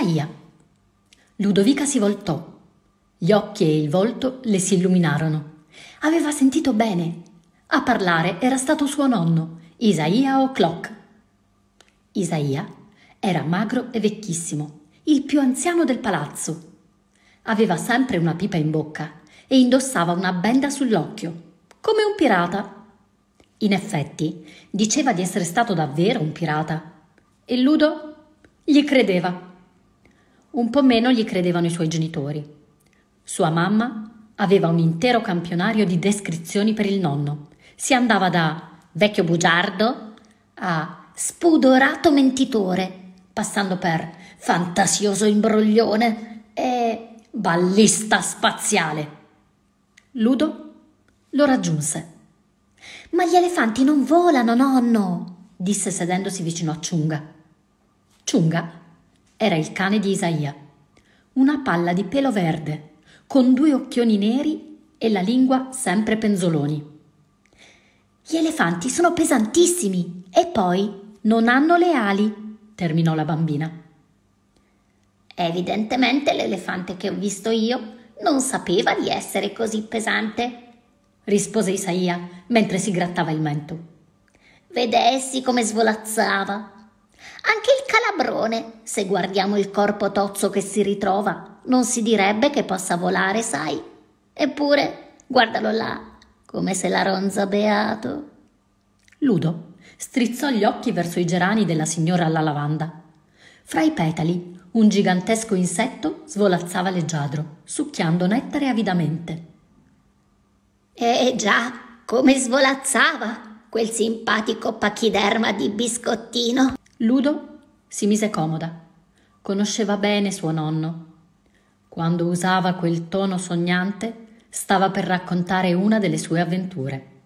Isaia. Ludovica si voltò. Gli occhi e il volto le si illuminarono. Aveva sentito bene. A parlare era stato suo nonno, Isaia O'Clock. Isaia era magro e vecchissimo, il più anziano del palazzo. Aveva sempre una pipa in bocca e indossava una benda sull'occhio, come un pirata. In effetti, diceva di essere stato davvero un pirata. E Ludo gli credeva un po' meno gli credevano i suoi genitori. Sua mamma aveva un intero campionario di descrizioni per il nonno. Si andava da vecchio bugiardo a spudorato mentitore, passando per fantasioso imbroglione e ballista spaziale. Ludo lo raggiunse. Ma gli elefanti non volano, nonno, disse sedendosi vicino a Ciunga. Ciunga era il cane di Isaia. Una palla di pelo verde, con due occhioni neri e la lingua sempre penzoloni. Gli elefanti sono pesantissimi e poi non hanno le ali, terminò la bambina. Evidentemente l'elefante che ho visto io non sapeva di essere così pesante, rispose Isaia mentre si grattava il mento. Vedessi come svolazzava. Anche il calabrone, se guardiamo il corpo tozzo che si ritrova, non si direbbe che possa volare, sai? Eppure, guardalo là, come se la ronza beato. Ludo strizzò gli occhi verso i gerani della signora alla lavanda. Fra i petali un gigantesco insetto svolazzava leggiadro, succhiando nettare avidamente. Eh, eh già, come svolazzava quel simpatico pachiderma di biscottino! Ludo si mise comoda. Conosceva bene suo nonno. Quando usava quel tono sognante, stava per raccontare una delle sue avventure.